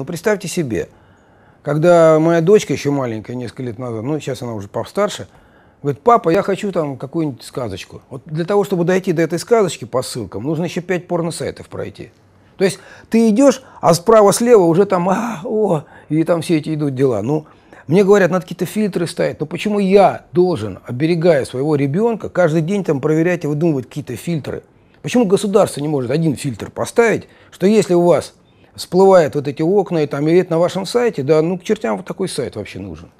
Ну, представьте себе, когда моя дочка еще маленькая, несколько лет назад, ну, сейчас она уже постарше, говорит, папа, я хочу там какую-нибудь сказочку. Вот для того, чтобы дойти до этой сказочки по ссылкам, нужно еще пять порно-сайтов пройти. То есть ты идешь, а справа-слева уже там, а, о, и там все эти идут дела. Ну, мне говорят, надо какие-то фильтры ставить. Но почему я должен, оберегая своего ребенка, каждый день там проверять и выдумывать какие-то фильтры? Почему государство не может один фильтр поставить, что если у вас всплывают вот эти окна, и там и вид на вашем сайте, да ну к чертям вот такой сайт вообще нужен.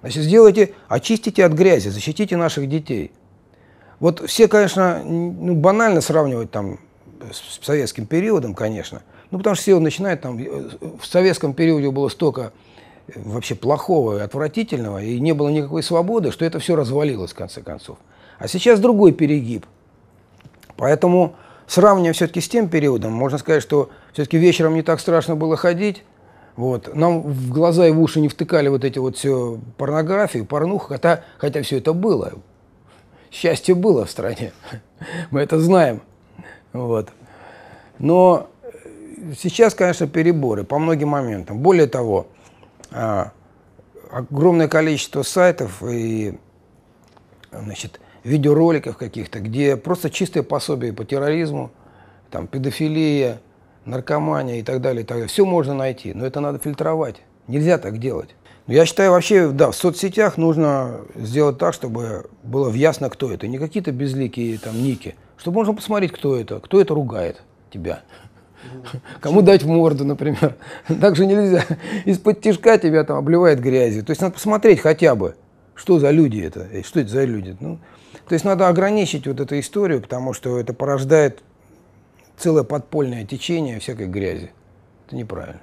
Значит, сделайте, очистите от грязи, защитите наших детей. Вот все, конечно, ну, банально сравнивать там с советским периодом, конечно, ну потому что все начинают там, э, в советском периоде было столько э, вообще плохого и отвратительного, и не было никакой свободы, что это все развалилось в конце концов. А сейчас другой перегиб. Поэтому сравнивая все-таки с тем периодом, можно сказать, что все-таки вечером не так страшно было ходить. Вот. Нам в глаза и в уши не втыкали вот эти вот все порнографии, порнуха, хотя, хотя все это было. Счастье было в стране. Мы это знаем. Вот. Но э, сейчас, конечно, переборы по многим моментам. Более того, а, огромное количество сайтов и значит, видеороликов каких-то, где просто чистые пособия по терроризму, там, педофилия, наркомания и так далее, и так далее. Все можно найти, но это надо фильтровать. Нельзя так делать. Но я считаю, вообще, да, в соцсетях нужно сделать так, чтобы было ясно, кто это. Не какие-то безликие там ники. Чтобы можно посмотреть, кто это, кто это ругает тебя. Кому дать в морду, например. Так же нельзя. Из-под тяжка тебя там обливает грязью. То есть надо посмотреть хотя бы, что за люди это, что это за люди. Ну, то есть надо ограничить вот эту историю, потому что это порождает целое подпольное течение всякой грязи. Это неправильно.